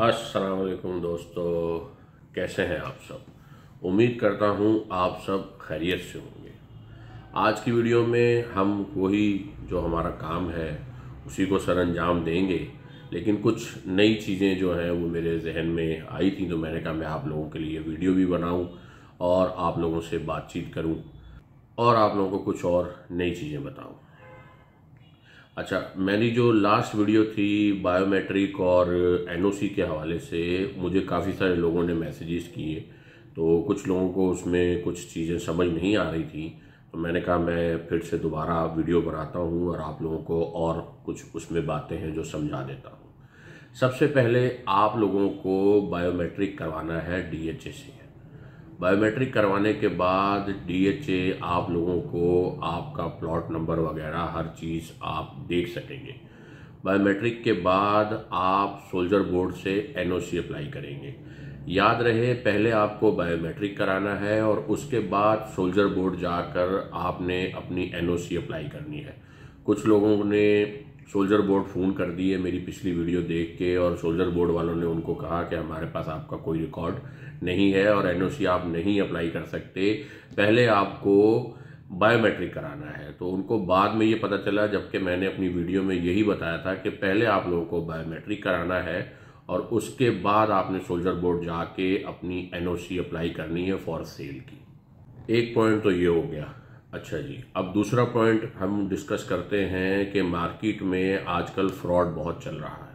असलकुम दोस्तों कैसे हैं आप सब उम्मीद करता हूं आप सब खैरियत से होंगे आज की वीडियो में हम वही जो हमारा काम है उसी को सर अंजाम देंगे लेकिन कुछ नई चीज़ें जो हैं वो मेरे जहन में आई थी तो मैंने कहा मैं आप लोगों के लिए वीडियो भी बनाऊं और आप लोगों से बातचीत करूं और आप लोगों को कुछ और नई चीज़ें बताऊं अच्छा मेरी जो लास्ट वीडियो थी बायोमेट्रिक और एनओसी के हवाले से मुझे काफ़ी सारे लोगों ने मैसेजेस किए तो कुछ लोगों को उसमें कुछ चीज़ें समझ नहीं आ रही थी तो मैंने कहा मैं फिर से दोबारा वीडियो बनाता हूँ और आप लोगों को और कुछ उसमें बातें हैं जो समझा देता हूँ सबसे पहले आप लोगों को बायोमेट्रिक करवाना है डी से बायोमेट्रिक करवाने के बाद डीएचए आप लोगों को आपका प्लॉट नंबर वगैरह हर चीज़ आप देख सकेंगे बायोमेट्रिक के बाद आप सोल्जर बोर्ड से एनओसी अप्लाई करेंगे याद रहे पहले आपको बायोमेट्रिक कराना है और उसके बाद सोल्जर बोर्ड जाकर आपने अपनी एनओसी अप्लाई करनी है कुछ लोगों ने सोल्जर बोर्ड फ़ोन कर दिए मेरी पिछली वीडियो देख के और सोल्जर बोर्ड वालों ने उनको कहा कि हमारे पास आपका कोई रिकॉर्ड नहीं है और एनओसी आप नहीं अप्लाई कर सकते पहले आपको बायोमेट्रिक कराना है तो उनको बाद में ये पता चला जबकि मैंने अपनी वीडियो में यही बताया था कि पहले आप लोगों को बायोमेट्रिक कराना है और उसके बाद आपने सोल्जर बोर्ड जाके अपनी एनओसी अप्लाई करनी है फॉर सेल की एक पॉइंट तो ये हो गया अच्छा जी अब दूसरा पॉइंट हम डिस्कस करते हैं कि मार्केट में आजकल फ्रॉड बहुत चल रहा है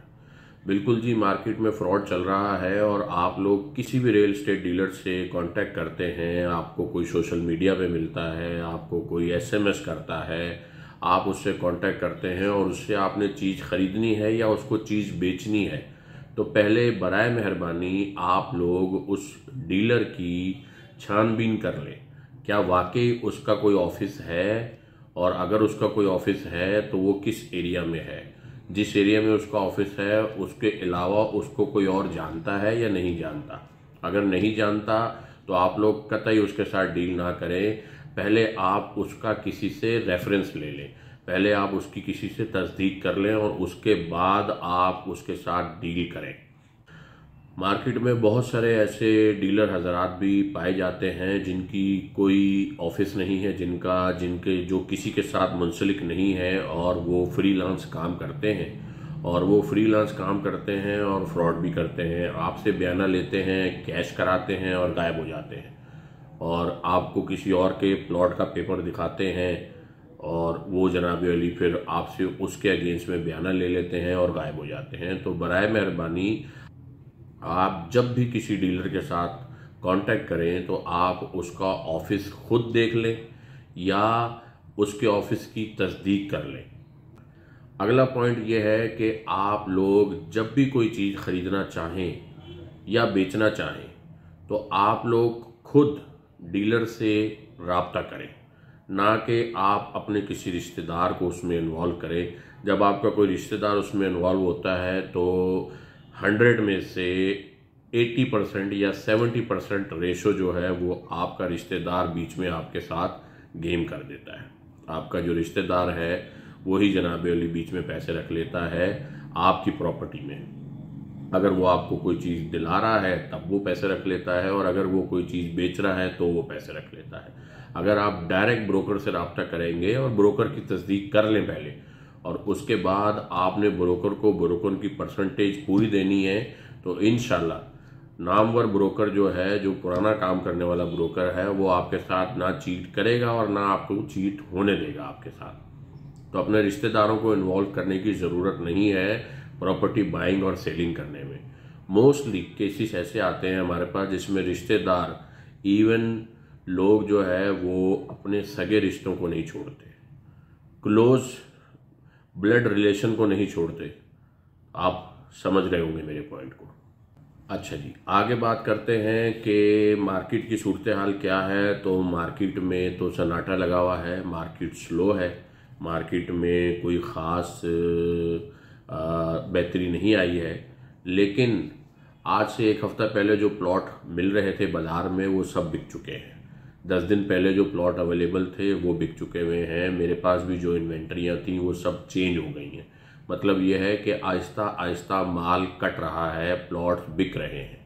बिल्कुल जी मार्केट में फ्रॉड चल रहा है और आप लोग किसी भी रियल इस्टेट डीलर से कांटेक्ट करते हैं आपको कोई सोशल मीडिया पे मिलता है आपको कोई एसएमएस करता है आप उससे कांटेक्ट करते हैं और उससे आपने चीज़ ख़रीदनी है या उसको चीज़ बेचनी है तो पहले बरए मेहरबानी आप लोग उस डीलर की छानबीन कर लें क्या वाकई उसका कोई ऑफिस है और अगर उसका कोई ऑफिस है तो वो किस एरिया में है जिस एरिया में उसका ऑफिस है उसके अलावा उसको कोई और जानता है या नहीं जानता अगर नहीं जानता तो आप लोग कतई उसके साथ डील ना करें पहले आप उसका किसी से रेफरेंस ले लें पहले आप उसकी किसी से तस्दीक कर लें और उसके बाद आप उसके साथ डील करें मार्केट में बहुत सारे ऐसे डीलर हजरात भी पाए जाते हैं जिनकी कोई ऑफिस नहीं है जिनका जिनके जो किसी के साथ मुंसलिक नहीं है और वो फ्रीलांस काम करते हैं और वो फ्रीलांस काम करते हैं और फ्रॉड भी करते हैं आपसे बयाना लेते हैं कैश कराते हैं और गायब हो जाते हैं और आपको किसी और के प्लॉट का पेपर दिखाते हैं और वो जनाब अली फिर आपसे उसके अगेंस्ट में बयाना ले लेते हैं और गायब हो जाते हैं तो बर मेहरबानी आप जब भी किसी डीलर के साथ कांटेक्ट करें तो आप उसका ऑफिस खुद देख लें या उसके ऑफिस की तस्दीक कर लें अगला पॉइंट यह है कि आप लोग जब भी कोई चीज़ ख़रीदना चाहें या बेचना चाहें तो आप लोग खुद डीलर से रबता करें ना कि आप अपने किसी रिश्तेदार को उसमें इन्वॉल्व करें जब आपका कोई रिश्तेदार उसमें इन्वॉल्व होता है तो हंड्रेड में से एट्टी परसेंट या सेवेंटी परसेंट रेशो जो है वो आपका रिश्तेदार बीच में आपके साथ गेम कर देता है आपका जो रिश्तेदार है वही जनाब अली बीच में पैसे रख लेता है आपकी प्रॉपर्टी में अगर वो आपको कोई चीज़ दिला रहा है तब वो पैसे रख लेता है और अगर वो कोई चीज़ बेच रहा है तो वो पैसे रख लेता है अगर आप डायरेक्ट ब्रोकर से रबता करेंगे और ब्रोकर की तस्दीक कर लें पहले और उसके बाद आपने ब्रोकर को ब्रोकर की परसेंटेज पूरी देनी है तो इन नामवर ब्रोकर जो है जो पुराना काम करने वाला ब्रोकर है वो आपके साथ ना चीट करेगा और ना आपको चीट होने देगा आपके साथ तो अपने रिश्तेदारों को इन्वॉल्व करने की ज़रूरत नहीं है प्रॉपर्टी बाइंग और सेलिंग करने में मोस्टली केसेस ऐसे आते हैं हमारे पास जिसमें रिश्तेदार इवन लोग जो है वो अपने सगे रिश्तों को नहीं छोड़ते क्लोज़ ब्लड रिलेशन को नहीं छोड़ते आप समझ रहे होंगे मेरे पॉइंट को अच्छा जी आगे बात करते हैं कि मार्केट की सूरत हाल क्या है तो मार्केट में तो सन्नाटा लगा हुआ है मार्केट स्लो है मार्केट में कोई ख़ास बेहतरी नहीं आई है लेकिन आज से एक हफ़्ता पहले जो प्लॉट मिल रहे थे बाज़ार में वो सब बिक चुके हैं दस दिन पहले जो प्लॉट अवेलेबल थे वो बिक चुके हुए हैं मेरे पास भी जो इन्वेंट्रियाँ थी वो सब चेंज हो गई हैं मतलब ये है कि आहिस्ता आहिस्ता माल कट रहा है प्लॉट बिक रहे हैं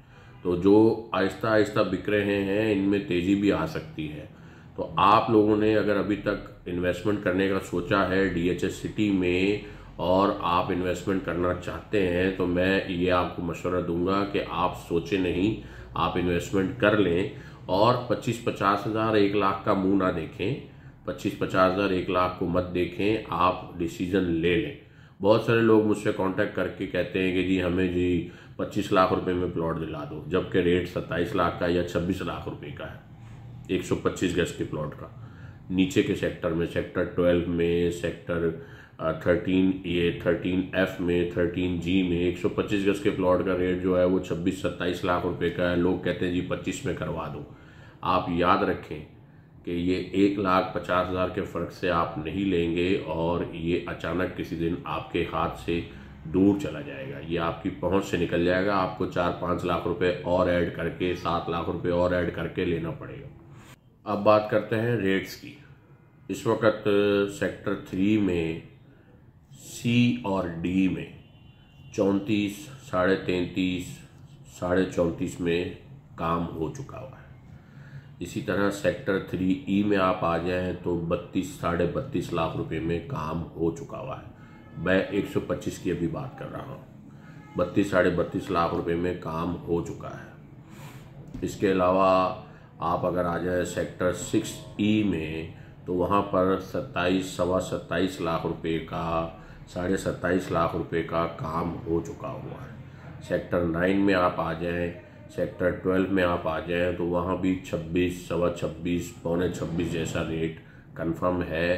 तो जो आहिस्ता आहिस्ता बिक रहे हैं इनमें तेज़ी भी आ सकती है तो आप लोगों ने अगर अभी तक इन्वेस्टमेंट करने का सोचा है एस सिटी में और आप इन्वेस्टमेंट करना चाहते हैं तो मैं ये आपको मशवरा दूंगा कि आप सोचें नहीं आप इन्वेस्टमेंट कर लें और पच्चीस पचास हज़ार एक लाख का मुंह ना देखें पच्चीस पचास हज़ार एक लाख को मत देखें आप डिसीज़न ले लें बहुत सारे लोग मुझसे कांटेक्ट करके कहते हैं कि जी हमें जी पच्चीस लाख रुपए में प्लॉट दिला दो जबकि रेट सत्ताईस लाख का या छब्बीस लाख रुपए का है एक सौ पच्चीस गज के प्लॉट का नीचे के सेक्टर में सेक्टर ट्वेल्व में sector thirteen A thirteen F में थर्टीन जी में एक सौ पच्चीस गज के प्लॉट का रेट जो है वो छब्बीस सत्ताईस लाख रुपए का है लोग कहते हैं जी पच्चीस में करवा दो आप याद रखें कि ये एक लाख पचास हज़ार के फ़र्क से आप नहीं लेंगे और ये अचानक किसी दिन आपके हाथ से दूर चला जाएगा ये आपकी पहुंच से निकल जाएगा आपको चार पाँच लाख रुपए और ऐड करके सात लाख रुपए और ऐड करके लेना पड़ेगा अब बात करते हैं रेट्स की इस वक्त सेक्टर थ्री में सी और डी में चौंतीस साढ़े तैंतीस साढ़े चौंतीस में काम हो चुका हुआ है इसी तरह सेक्टर थ्री ई में आप आ जाएँ तो बत्तीस साढ़े बत्तीस लाख रुपए में काम हो चुका हुआ है मैं 125 की अभी बात कर रहा हूँ बत्तीस साढ़े बत्तीस लाख रुपए में काम हो चुका है इसके अलावा आप अगर आ जाए सेक्टर सिक्स ई में तो वहाँ पर सत्ताईस सवा सत्ताईस लाख रुपए का साढ़े सत्ताईस लाख रुपए का काम हो चुका हुआ है सेक्टर नाइन में आप आ जाएँ सेक्टर 12 में आप आ जाएँ तो वहाँ भी छब्बीस सवा छब्बीस पौने छब्बीस जैसा रेट कंफर्म है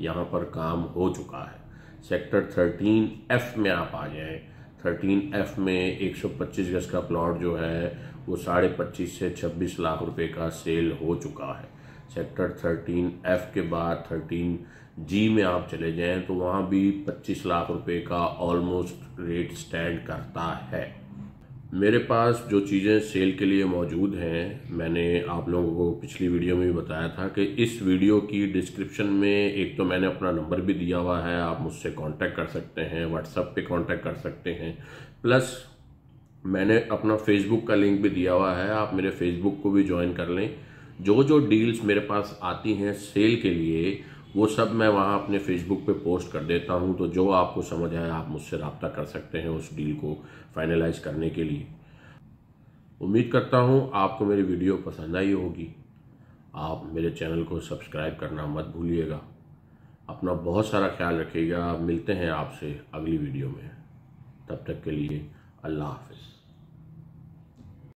यहाँ पर काम हो चुका है सेक्टर 13 एफ़ में आप आ जाएँ 13 एफ़ में 125 गज का प्लॉट जो है वो साढ़े पच्चीस से 26 लाख रुपए का सेल हो चुका है सेक्टर 13 एफ़ के बाद 13 जी में आप चले जाएं तो वहाँ भी 25 लाख रुपए का ऑलमोस्ट रेट स्टैंड करता है मेरे पास जो चीज़ें सेल के लिए मौजूद हैं मैंने आप लोगों को पिछली वीडियो में भी बताया था कि इस वीडियो की डिस्क्रिप्शन में एक तो मैंने अपना नंबर भी दिया हुआ है आप मुझसे कांटेक्ट कर सकते हैं व्हाट्सअप पे कांटेक्ट कर सकते हैं प्लस मैंने अपना फेसबुक का लिंक भी दिया हुआ है आप मेरे फेसबुक को भी ज्वाइन कर लें जो जो डील्स मेरे पास आती हैं सेल के लिए वो सब मैं वहाँ अपने फेसबुक पे पोस्ट कर देता हूँ तो जो आपको समझ आए आप मुझसे रबता कर सकते हैं उस डील को फाइनलाइज करने के लिए उम्मीद करता हूँ आपको मेरी वीडियो पसंद आई होगी आप मेरे चैनल को सब्सक्राइब करना मत भूलिएगा अपना बहुत सारा ख्याल रखिएगा मिलते हैं आपसे अगली वीडियो में तब तक के लिए अल्लाह हाफिज़